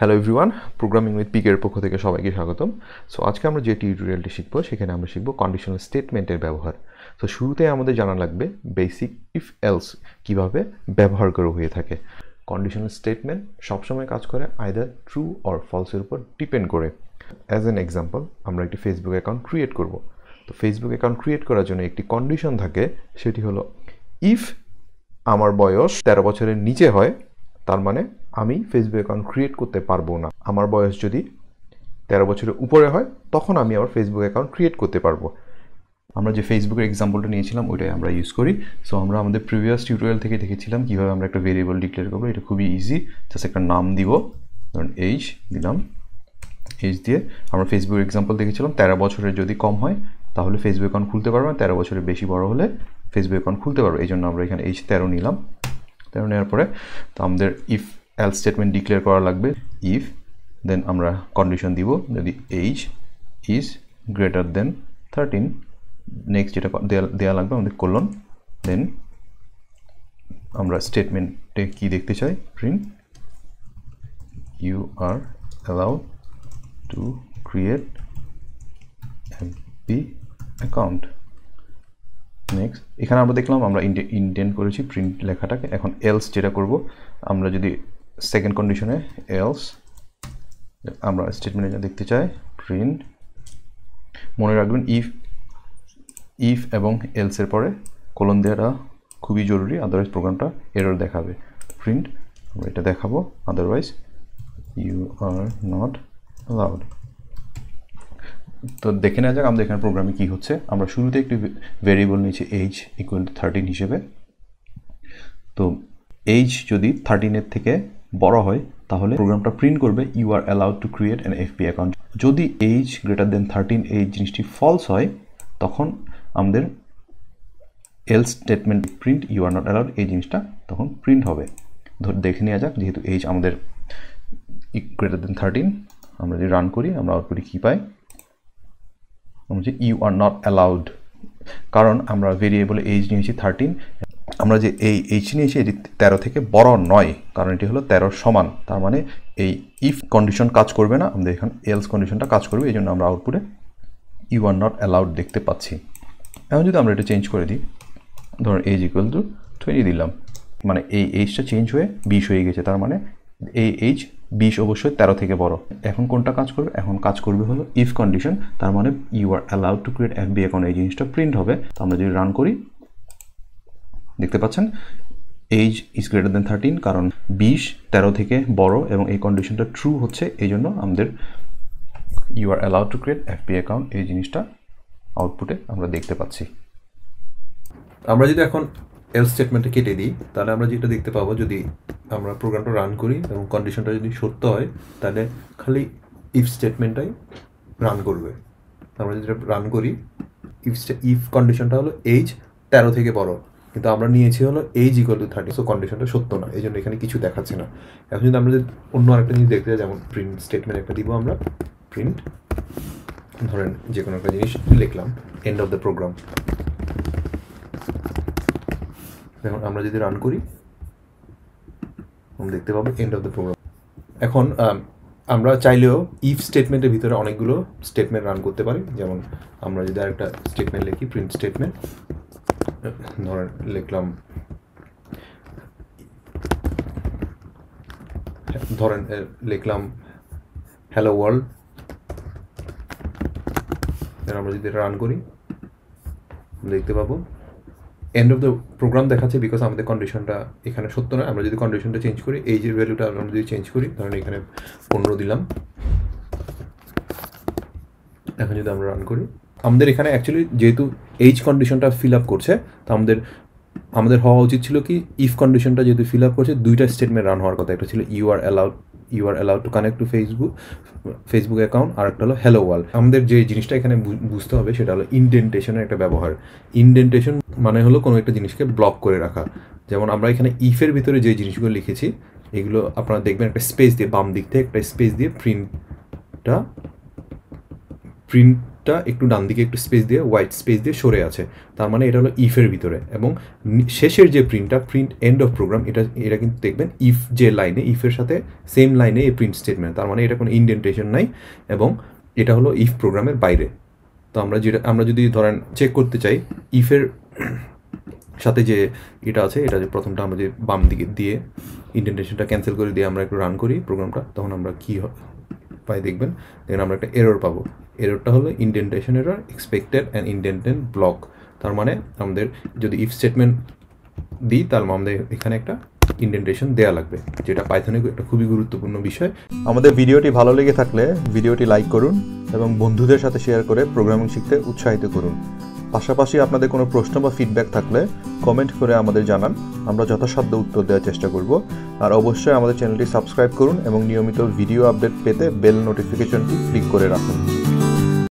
hello everyone programming with পিকের পক্ষ থেকে সবাইকে স্বাগতম সো আজকে আমরা যে টিউটোরিয়ালটি শিখবো সেখানে আমরা শিখবো কন্ডিশনাল স্টেটমেন্টের ব্যবহার সো শুরুতে আমাদের জানা লাগবে বেসিক ইফ এলস কিভাবে ব্যবহার করা হয়ে থাকে কন্ডিশনাল স্টেটমেন্ট সবসময় কাজ করে আইদার ট্রু অর ফলসের উপর ডিপেন্ড করে অ্যাজ অ্যান এক্সাম্পল আমরা একটি ফেসবুক অ্যাকাউন্ট ক্রিয়েট করব তো ফেসবুক অ্যাকাউন্ট ক্রিয়েট করার জন্য একটি কন্ডিশন থাকে সেটি হলো ইফ আমার বয়স তেরো বছরের নিচে হয় তার মানে আমি ফেসবুক অ্যাকাউন্ট ক্রিয়েট করতে পারবো না আমার বয়স যদি তেরো বছরের উপরে হয় তখন আমি আমার ফেসবুক অ্যাকাউন্ট ক্রিয়েট করতে পারবো আমরা যে ফেসবুকের এক্সাম্পলটা নিয়েছিলাম ওইটাই আমরা ইউজ করি সো আমরা আমাদের প্রিভিয়াস টিউটোরিয়াল থেকে দেখেছিলাম কীভাবে আমরা একটা ভেরিয়েবল ডিক্লেয়ার করবো এটা খুবই ইজি জাস্ট একটা নাম দিব ধরুন এইচ দিলাম এইচ দিয়ে আমরা ফেসবুক এক্সাম্পল দেখেছিলাম তেরো বছরের যদি কম হয় তাহলে ফেসবুক অ্যাকাউন্ট খুলতে পারবে তেরো বছরের বেশি বড় হলে ফেসবুক অ্যাকাউন্ট খুলতে পারবো এই জন্য আমরা এখানে এইচ তেরো নিলাম তেরো নেওয়ার পরে তো আমাদের ইফ else স্টেটমেন্ট declare করা লাগবে if দেন আমরা কন্ডিশন দিব যদি age is greater than thirteen next যেটা দেওয়া লাগবে আমাদের colon দেন আমরা স্টেটমেন্টে কি দেখতে চাই print you are allowed to create MP account next এখানে আমরা দেখলাম আমরা ইন্টেন্ট করেছি প্রিন্ট লেখাটাকে এখন এলস যেটা করব আমরা যদি সেকেন্ড কন্ডিশনে এলস আমরা স্টেটমেন্টে দেখতে চাই প্রিন্ট মনে রাখবেন ইফ ইফ এবং এলসের পরে কোলন দেওয়াটা খুবই জরুরি আদারওয়াইজ প্রোগ্রামটা এরর দেখাবে প্রিন্ট আমরা এটা দেখাবো otherwise you are not allowed তো দেখে নেওয়া যাক আমাদের এখানে প্রোগ্রামে কি হচ্ছে আমরা শুরুতে একটি ভেরিয়েবল নিয়েছি এইচ ইকুয়াল টু থার্টিন হিসেবে তো এইচ যদি থার্টিনের থেকে বড় হয় তাহলে প্রোগ্রামটা প্রিন্ট করবে you are allowed to create an FB account যদি এইজ গ্রেটার দেন থার্টিন এই জিনিসটি ফলস হয় তখন আমাদের else statement print you are not allowed এই জিনিসটা তখন প্রিন্ট হবে ধর দেখে নেওয়া যাক যেহেতু এইজ আমাদের গ্রেটার দেন থার্টিন আমরা যদি রান করি আমরা আউটপুটে কী পাই আমরা যে ইউ আর নট অ্যালাউড কারণ আমরা ভেরিয়েবলে এইজ নিয়েছি থার্টিন আমরা যে এই এইচ নিয়েছি এটি তেরো থেকে বড় নয় কারণ এটি হলো তেরোর সমান তার মানে এই ইফ কন্ডিশন কাজ করবে না আমাদের এখানে এলস কন্ডিশনটা কাজ করবে এই জন্য আমরা আউটপুটে ইউ আর নট অ্যালাউড দেখতে পাচ্ছি এখন যদি আমরা এটা চেঞ্জ করে দিই ধরুন এইজ ইকুয়াল টু টোয়েন্টি দিলাম মানে এই এইচটা চেঞ্জ হয়ে বিশ হয়ে গেছে তার মানে এই এইচ বিশ অবশ্যই তেরো থেকে বড় এখন কোনটা কাজ করবে এখন কাজ করবে হলো ইফ কন্ডিশন তার মানে you are allowed to create F B এখন এই জিনিসটা প্রিন্ট হবে তো আমরা যদি রান করি দেখতে পাচ্ছেন age is greater than thirteen কারণ বিশ তেরো থেকে বড় এবং এই কন্ডিশনটা ট্রু হচ্ছে এই জন্য আমাদের you are allowed to create FB account এই জিনিসটা আউটপুটে আমরা দেখতে পাচ্ছি আমরা যদি এখন এল স্টেটমেন্টটা কেটে দিই তাহলে আমরা যেটা দেখতে পাবো যদি আমরা প্রোগ্রামটা রান করি এবং কন্ডিশনটা যদি সত্য হয় তাহলে খালি ইফ স্টেটমেন্টটাই রান করবে আমরা যদি রান করি ইফ ইফ কন্ডিশনটা হলো এইজ তেরো থেকে বড় কিন্তু আমরা নিয়েছি হলো age equal to thirty so কন্ডিশনটা সত্য না এই জন্য এখানে কিছু দেখাচ্ছে না এখন যদি আমরা যদি অন্য আরেকটা জিনিস দেখতে চাই যেমন প্রিন্ট স্টেটমেন্ট একটা দিব আমরা প্রিন্ট ধরেন যে কোনো একটা জিনিস লিখলাম এন্ড অফ দ্য প্রোগ্রাম এখন আমরা যদি রান করি দেখতে পাবো এন্ড অফ দ্য প্রোগ্রাম এখন আমরা চাইলেও ইফ স্টেটমেন্টের ভিতরে অনেকগুলো স্টেটমেন্ট রান করতে পারি যেমন আমরা যদি আরেকটা স্টেটমেন্ট লিখি প্রিন্ট স্টেটমেন্ট ধরেন লিখলাম ধরেন লিখলাম হ্যালো ওয়ার্ল্ড আমরা যদি রান করি দেখতে পাবো এন্ড অফ দ্য প্রোগ্রাম দেখাচ্ছে বিকজ আমাদের কন্ডিশনটা এখানে সত্য নয় আমরা যদি কন্ডিশনটা চেঞ্জ করি এই যে ভ্যালুটা আমরা যদি চেঞ্জ করি ধরেন এখানে পনেরো দিলাম এখন যদি আমরা রান করি আমাদের এখানে অ্যাকচুয়ালি যেহেতু এইজ কন্ডিশনটা ফিল আপ করছে তো আমাদের আমাদের হওয়া উচিত ছিল কি ইফ কন্ডিশনটা যেহেতু ফিল আপ করছে দুইটা স্টেটমেন্ট রান হওয়ার কথা একটা ছিল you are allowed you are allowed to connect to Facebook Facebook account আর একটা হলো হ্যালো ওয়ার্ল্ড আমাদের যে জিনিসটা এখানে বুঝতে হবে সেটা হলো ইনডেন্টেশনের একটা ব্যবহার ইনডেন্টেশন মানে হলো কোনো একটা জিনিসকে ব্লক করে রাখা যেমন আমরা এখানে ইফের ভিতরে যে জিনিসগুলো লিখেছি এগুলো আপনারা দেখবেন একটা স্পেস দিয়ে বাম দিক থেকে একটা স্পেস দিয়ে প্রিন্টটা প্রিন্ট টা একটু ডান দিকে একটু স্পেস দিয়ে হোয়াইট স্পেস দিয়ে সরে আছে তার মানে এটা হলো ইফের ভিতরে এবং শেষের যে প্রিন্টটা প্রিন্ট এন্ড অফ প্রোগ্রাম এটা এটা কিন্তু দেখবেন ইফ যে লাইনে ইফের সাথে সেম লাইনে এই প্রিন্ট স্টেটমেন্ট তার মানে এটা কোনো ইন্ডেন্টেশন নাই এবং এটা হলো ইফ প্রোগ্রামের বাইরে তো আমরা যেটা আমরা যদি ধরেন চেক করতে চাই ইফের সাথে যে এটা আছে এটা যে প্রথমটা আমরা যে বাম দিকে দিয়ে ইন্ডেন্টেশনটা ক্যান্সেল করে দিয়ে আমরা একটু রান করি প্রোগ্রামটা তখন আমরা কী পাই দেখবেন দেখেন আমরা একটা এরর পাবো এররটা হলো indentation error expected and indented block তার মানে আমাদের যদি ইফ স্টেটমেন্ট দিই তার আমাদের এখানে একটা ইন্ডেন্টেশন দেওয়া লাগবে যেটা পাইথনে একটা খুবই গুরুত্বপূর্ণ বিষয় আমাদের ভিডিওটি ভালো লেগে থাকলে ভিডিওটি লাইক করুন এবং বন্ধুদের সাথে শেয়ার করে প্রোগ্রামিং শিখতে উৎসাহিত করুন পাশাপাশি আপনাদের কোনো প্রশ্ন বা ফিডব্যাক থাকলে কমেন্ট করে আমাদের জানান আমরা যথাসাধ্য উত্তর দেওয়ার চেষ্টা করব আর অবশ্যই আমাদের চ্যানেলটি সাবস্ক্রাইব করুন এবং নিয়মিত ভিডিও আপডেট পেতে বেল নোটিফিকেশনটি ক্লিক করে রাখুন